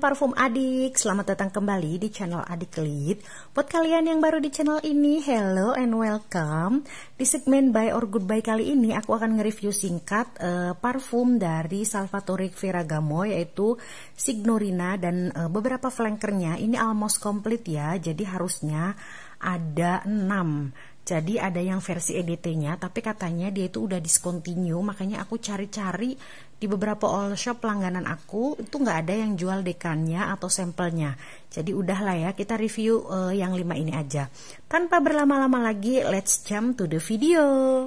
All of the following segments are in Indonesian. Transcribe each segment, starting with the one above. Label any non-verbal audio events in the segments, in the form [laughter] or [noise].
parfum adik, selamat datang kembali di channel Adik Lead. Buat kalian yang baru di channel ini, hello and welcome. Di segmen Buy or Goodbye kali ini, aku akan nge-review singkat uh, parfum dari Salvatore Ferragamo, yaitu Signorina dan uh, beberapa flankernya. Ini almost complete ya, jadi harusnya ada 6 jadi ada yang versi EDT-nya, tapi katanya dia itu udah discontinue, makanya aku cari-cari di beberapa all shop langganan aku itu nggak ada yang jual dekannya atau sampelnya. Jadi udahlah ya, kita review uh, yang lima ini aja. Tanpa berlama-lama lagi, let's jump to the video.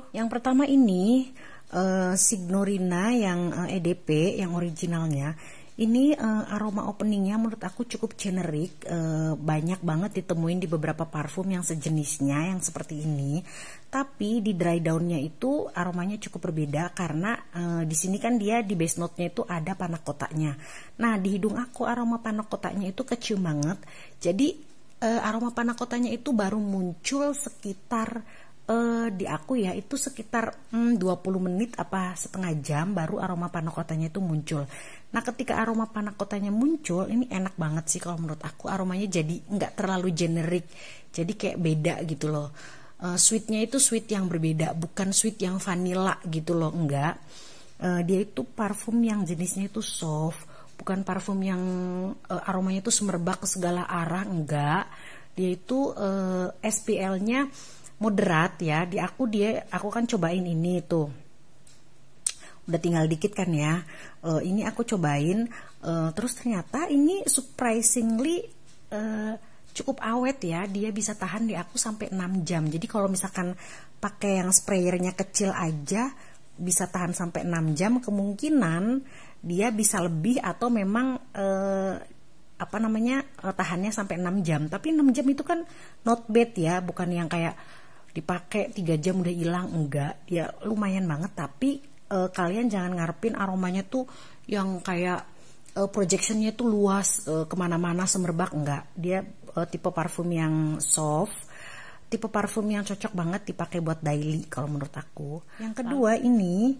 Yang pertama ini uh, Signorina yang uh, eh, EDP, yang originalnya ini uh, aroma openingnya menurut aku cukup generik, uh, banyak banget ditemuin di beberapa parfum yang sejenisnya yang seperti ini. Tapi di dry downnya itu aromanya cukup berbeda karena uh, di sini kan dia di base note-nya itu ada panah kotaknya Nah di hidung aku aroma panah kotaknya itu kecil banget. Jadi uh, aroma kotaknya itu baru muncul sekitar uh, di aku ya itu sekitar hmm, 20 menit apa setengah jam baru aroma panakotanya itu muncul. Nah ketika aroma panakotanya muncul ini enak banget sih kalau menurut aku aromanya jadi nggak terlalu generik jadi kayak beda gitu loh. Uh, sweetnya itu sweet yang berbeda bukan sweet yang vanilla gitu loh enggak uh, eh, dia itu parfum yang jenisnya itu soft bukan parfum yang uh, aromanya itu semerbak ke segala arah enggak dia itu uh, SPL-nya moderat ya di aku dia aku kan cobain ini tuh udah tinggal dikit kan ya uh, ini aku cobain uh, terus ternyata ini surprisingly uh, cukup awet ya dia bisa tahan di aku sampai 6 jam jadi kalau misalkan pakai yang sprayernya kecil aja bisa tahan sampai 6 jam kemungkinan dia bisa lebih atau memang eh, apa namanya tahannya sampai 6 jam tapi 6 jam itu kan not bad ya bukan yang kayak dipakai tiga jam udah hilang enggak ya lumayan banget tapi uh, kalian jangan ngarepin aromanya tuh yang kayak uh, projectionnya tuh luas uh, kemana-mana semerbak enggak dia uh, tipe parfum yang soft tipe parfum yang cocok banget dipakai buat daily kalau menurut aku yang kedua ini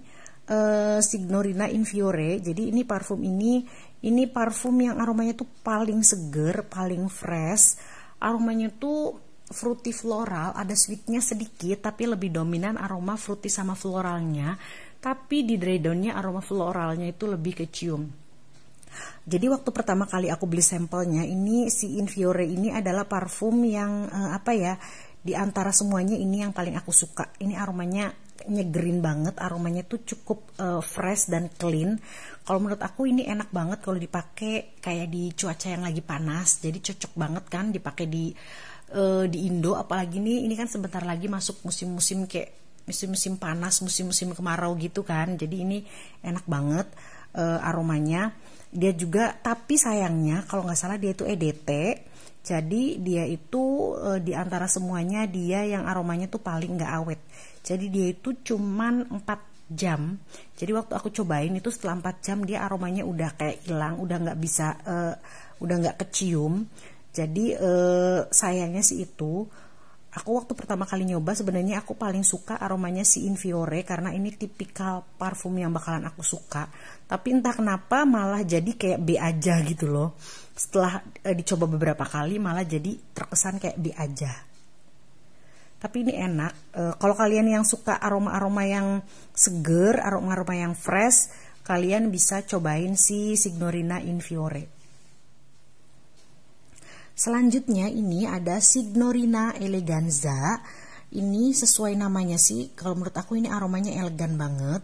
uh, Signorina Infiore jadi ini parfum ini ini parfum yang aromanya tuh paling seger paling fresh aromanya tuh fruity floral, ada sweetnya sedikit tapi lebih dominan aroma fruity sama floralnya. Tapi di dry downnya aroma floralnya itu lebih kecium. Jadi waktu pertama kali aku beli sampelnya ini si Infiore ini adalah parfum yang eh, apa ya di antara semuanya ini yang paling aku suka. Ini aromanya nyegerin banget, aromanya tuh cukup uh, fresh dan clean. Kalau menurut aku ini enak banget kalau dipakai kayak di cuaca yang lagi panas. Jadi cocok banget kan dipakai di uh, di Indo apalagi nih ini kan sebentar lagi masuk musim-musim kayak musim-musim panas, musim-musim kemarau gitu kan. Jadi ini enak banget uh, aromanya. Dia juga tapi sayangnya kalau nggak salah dia itu EDT. Jadi dia itu e, di antara semuanya dia yang aromanya tuh paling nggak awet. Jadi dia itu cuman 4 jam. Jadi waktu aku cobain itu setelah 4 jam dia aromanya udah kayak hilang, udah nggak bisa e, udah nggak kecium jadi eh, sayangnya sih itu aku waktu pertama kali nyoba sebenarnya aku paling suka aromanya si Infiore karena ini tipikal parfum yang bakalan aku suka tapi entah kenapa malah jadi kayak B aja gitu loh setelah e, dicoba beberapa kali malah jadi terkesan kayak B aja tapi ini enak e, kalau kalian yang suka aroma-aroma yang seger aroma-aroma yang fresh kalian bisa cobain si Signorina Infiore Selanjutnya ini ada Signorina eleganza. Ini sesuai namanya sih. Kalau menurut aku ini aromanya elegan banget.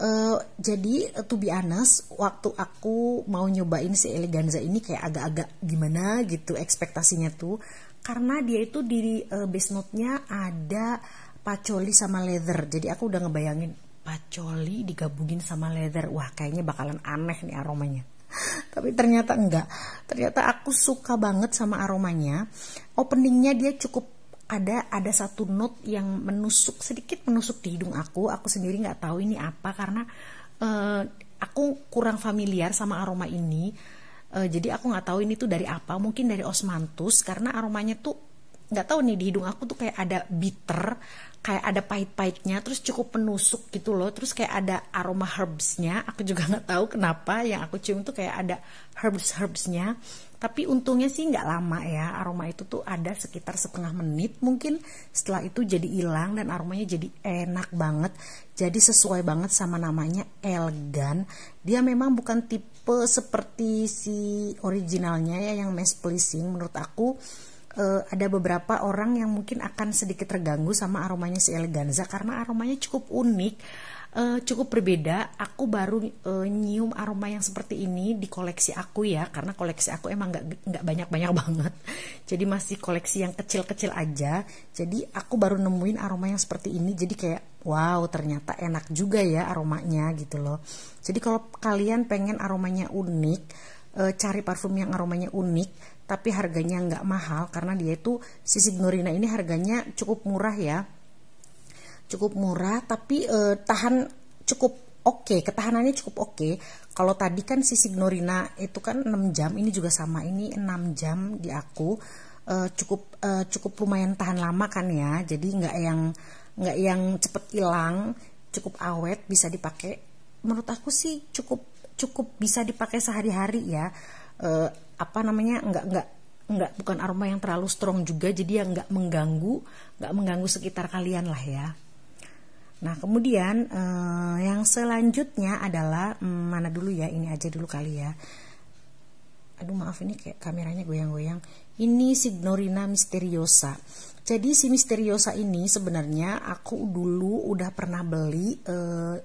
Uh, jadi eh, to be honest, waktu aku mau nyobain si eleganza ini kayak agak-agak gimana gitu ekspektasinya tuh karena dia itu di uh, base note-nya ada pacoli sama leather. Jadi aku udah ngebayangin pacoli digabungin sama leather. Wah, kayaknya bakalan aneh nih aromanya tapi ternyata enggak ternyata aku suka banget sama aromanya openingnya dia cukup ada ada satu note yang menusuk sedikit menusuk di hidung aku aku sendiri nggak tahu ini apa karena uh, aku kurang familiar sama aroma ini uh, jadi aku nggak tahu ini tuh dari apa mungkin dari osmantus karena aromanya tuh nggak tahu nih di hidung aku tuh kayak ada bitter kayak ada pahit-pahitnya terus cukup penusuk gitu loh terus kayak ada aroma herbsnya aku juga nggak tahu kenapa yang aku cium tuh kayak ada herbs herbsnya tapi untungnya sih nggak lama ya aroma itu tuh ada sekitar setengah menit mungkin setelah itu jadi hilang dan aromanya jadi enak banget jadi sesuai banget sama namanya elegan. dia memang bukan tipe seperti si originalnya ya yang mass pleasing menurut aku uh, ada beberapa orang yang mungkin akan sedikit terganggu sama aromanya si eleganza karena aromanya cukup unik uh, cukup berbeda. Aku baru uh, nyium aroma yang seperti ini di koleksi aku ya, karena koleksi aku emang nggak nggak banyak banyak [laughs] banget. Jadi masih koleksi yang kecil-kecil aja. Jadi aku baru nemuin aroma yang seperti ini. Jadi kayak wow ternyata enak juga ya aromanya gitu loh. Jadi kalau kalian pengen aromanya unik, cari parfum yang aromanya unik tapi harganya nggak mahal karena dia itu sisi norina ini harganya cukup murah ya cukup murah tapi e, tahan cukup oke okay, ketahanannya cukup oke okay. kalau tadi kan si norina itu kan 6 jam ini juga sama ini 6 jam di aku e, cukup e, cukup lumayan tahan lama kan ya jadi nggak yang nggak yang cepet hilang cukup awet bisa dipakai menurut aku sih cukup cukup bisa dipakai sehari-hari ya uh, apa namanya nggak nggak nggak bukan aroma yang terlalu strong juga jadi yang nggak mengganggu nggak mengganggu sekitar kalian lah ya nah kemudian uh, yang selanjutnya adalah um, mana dulu ya ini aja dulu kali ya aduh maaf ini kayak kameranya goyang-goyang ini signorina misteriosa jadi si misteriosa ini sebenarnya aku dulu udah pernah beli eh,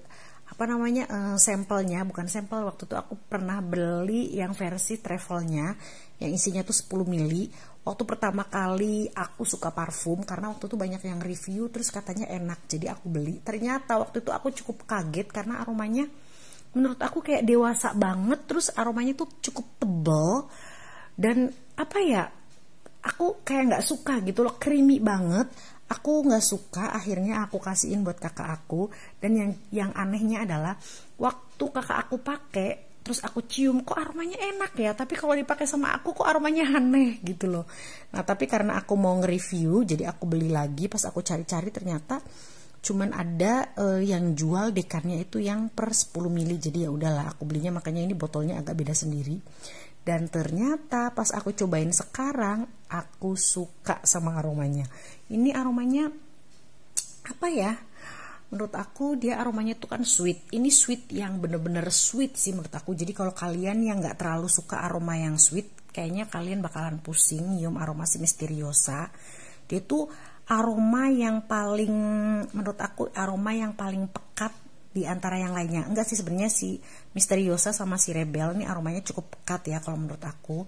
apa namanya uh, sampelnya bukan sampel waktu itu aku pernah beli yang versi travelnya yang isinya tuh 10 mili waktu pertama kali aku suka parfum karena waktu itu banyak yang review terus katanya enak jadi aku beli ternyata waktu itu aku cukup kaget karena aromanya menurut aku kayak dewasa banget terus aromanya tuh cukup tebel dan apa ya aku kayak nggak suka gitu loh creamy banget aku nggak suka akhirnya aku kasihin buat kakak aku dan yang yang anehnya adalah waktu kakak aku pakai terus aku cium kok aromanya enak ya tapi kalau dipakai sama aku kok aromanya aneh gitu loh nah tapi karena aku mau nge-review jadi aku beli lagi pas aku cari-cari ternyata cuman ada uh, yang jual dekannya itu yang per 10 mili jadi ya udahlah aku belinya makanya ini botolnya agak beda sendiri dan ternyata pas aku cobain sekarang aku suka sama aromanya ini aromanya apa ya menurut aku dia aromanya tuh kan sweet ini sweet yang bener-bener sweet sih menurut aku jadi kalau kalian yang nggak terlalu suka aroma yang sweet kayaknya kalian bakalan pusing nyium aroma si misteriosa dia tuh aroma yang paling menurut aku aroma yang paling pekat di antara yang lainnya enggak sih sebenarnya si misteriosa sama si rebel ini aromanya cukup pekat ya kalau menurut aku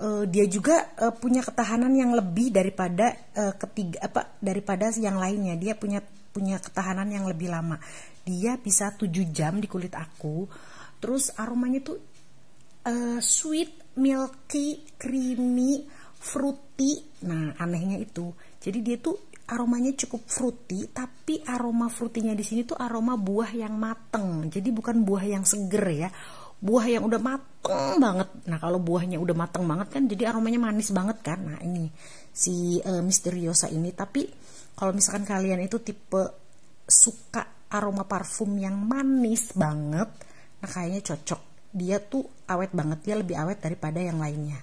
uh, dia juga uh, punya ketahanan yang lebih daripada uh, ketiga apa daripada yang lainnya dia punya punya ketahanan yang lebih lama dia bisa 7 jam di kulit aku terus aromanya tuh uh, sweet milky creamy fruity nah anehnya itu jadi dia tuh aromanya cukup fruity tapi aroma frutinya di sini tuh aroma buah yang mateng jadi bukan buah yang seger ya buah yang udah mateng banget. Nah kalau buahnya udah mateng banget kan jadi aromanya manis banget kan. Nah ini si uh, misteriosa ini. Tapi kalau misalkan kalian itu tipe suka aroma parfum yang manis banget, nah kayaknya cocok. Dia tuh awet banget, dia lebih awet daripada yang lainnya.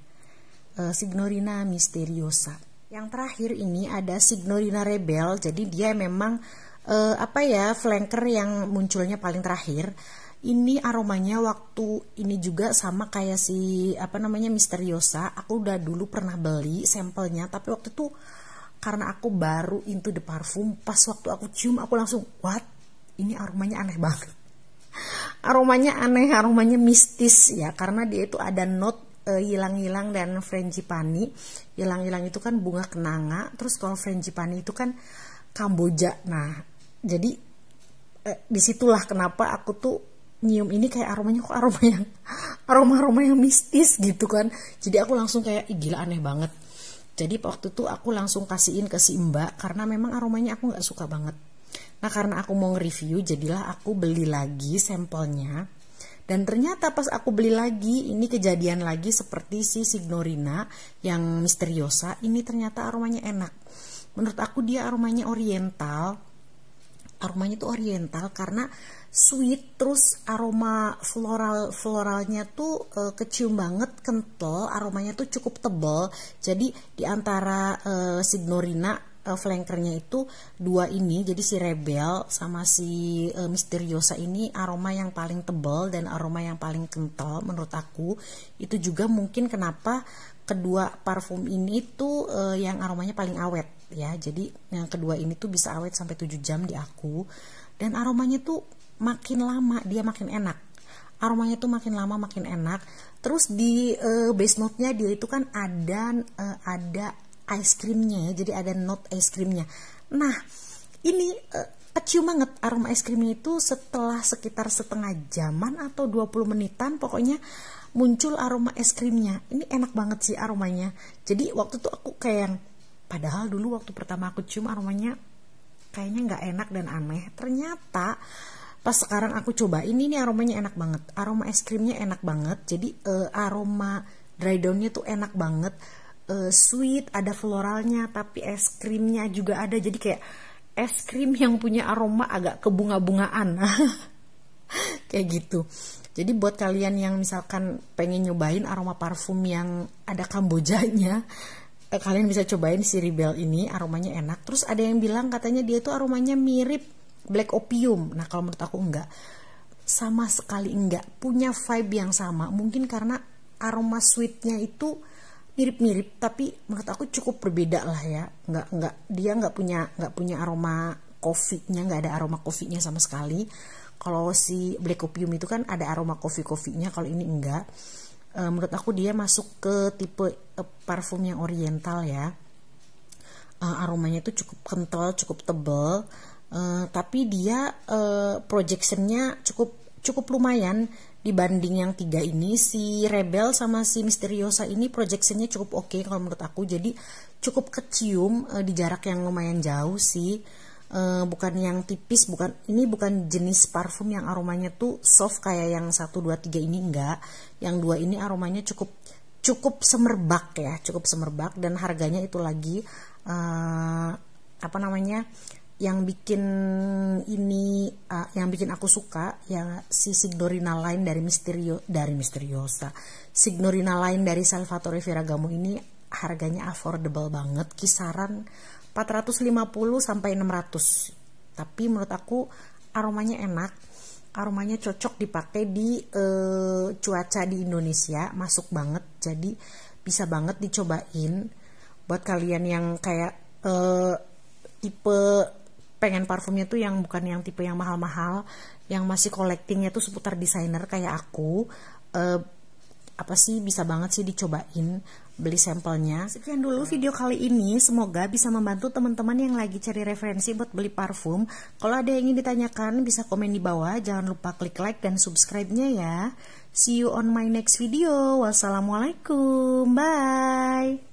Uh, Signorina misteriosa. Yang terakhir ini ada Signorina Rebel. Jadi dia memang uh, apa ya flanker yang munculnya paling terakhir ini aromanya waktu ini juga sama kayak si apa namanya misteriosa aku udah dulu pernah beli sampelnya tapi waktu itu karena aku baru into the parfum pas waktu aku cium aku langsung what ini aromanya aneh banget [laughs] aromanya aneh aromanya mistis ya karena dia itu ada note eh, hilang-hilang uh, dan frangipani hilang-hilang itu kan bunga kenanga terus kalau frangipani itu kan kamboja nah jadi eh, disitulah kenapa aku tuh nyium ini kayak aromanya kok aroma yang aroma aroma yang mistis gitu kan jadi aku langsung kayak gila aneh banget jadi waktu itu aku langsung kasihin ke si mbak karena memang aromanya aku nggak suka banget nah karena aku mau nge-review jadilah aku beli lagi sampelnya dan ternyata pas aku beli lagi ini kejadian lagi seperti si signorina yang misteriosa ini ternyata aromanya enak menurut aku dia aromanya oriental aromanya tuh oriental karena sweet terus aroma floral floralnya tuh e, kecium banget kental aromanya tuh cukup tebal jadi diantara e, eh, signorina e, eh, flankernya itu dua ini jadi si rebel sama si e, misteriosa ini aroma yang paling tebal dan aroma yang paling kental menurut aku itu juga mungkin kenapa kedua parfum ini tuh e, yang aromanya paling awet ya jadi yang kedua ini tuh bisa awet sampai 7 jam di aku dan aromanya tuh makin lama dia makin enak aromanya tuh makin lama makin enak terus di uh, base note nya dia itu kan ada uh, ada ice creamnya ya jadi ada note ice cream-nya. nah ini uh, banget aroma es krimnya itu setelah sekitar setengah jaman atau 20 menitan pokoknya muncul aroma es krimnya ini enak banget sih aromanya jadi waktu itu aku kayak Padahal dulu waktu pertama aku cium aromanya kayaknya nggak enak dan aneh. Ternyata pas sekarang aku coba ini nih aromanya enak banget. Aroma es krimnya enak banget. Jadi uh, aroma dry downnya tuh enak banget. Uh, sweet, ada floralnya, tapi es krimnya juga ada. Jadi kayak es krim yang punya aroma agak kebunga-bungaan. [laughs] kayak gitu. Jadi buat kalian yang misalkan pengen nyobain aroma parfum yang ada kambojanya, eh, kalian bisa cobain si Rebel ini aromanya enak terus ada yang bilang katanya dia itu aromanya mirip black opium nah kalau menurut aku enggak sama sekali enggak punya vibe yang sama mungkin karena aroma sweetnya itu mirip-mirip tapi menurut aku cukup berbeda lah ya Enggak enggak dia enggak punya nggak punya aroma kopinya nggak ada aroma coffee-nya sama sekali kalau si black opium itu kan ada aroma kopi kopinya kalau ini enggak uh, menurut aku dia masuk ke tipe uh, parfum yang oriental ya uh, aromanya itu cukup kental cukup tebal uh, tapi dia uh, projectionnya cukup cukup lumayan dibanding yang tiga ini si Rebel sama si Misteriosa ini projectionnya cukup oke okay kalau menurut aku jadi cukup kecium uh, di jarak yang lumayan jauh sih uh, bukan yang tipis bukan ini bukan jenis parfum yang aromanya tuh soft kayak yang satu dua tiga ini enggak. Yang dua ini aromanya cukup cukup semerbak ya, cukup semerbak dan harganya itu lagi uh, apa namanya? yang bikin ini uh, yang bikin aku suka ya si Signorina Line dari Misterio dari Misteriosa Signorina Line dari Salvatore Ferragamo ini harganya affordable banget kisaran 450 sampai 600 tapi menurut aku aromanya enak aromanya cocok dipakai di e, cuaca di Indonesia masuk banget jadi bisa banget dicobain buat kalian yang kayak e, tipe pengen parfumnya tuh yang bukan yang tipe yang mahal-mahal yang masih collectingnya tuh seputar desainer kayak aku e, apa sih bisa banget sih dicobain beli sampelnya. Sekian dulu video kali ini, semoga bisa membantu teman-teman yang lagi cari referensi buat beli parfum. Kalau ada yang ingin ditanyakan, bisa komen di bawah. Jangan lupa klik like dan subscribe-nya ya. See you on my next video. Wassalamualaikum. Bye.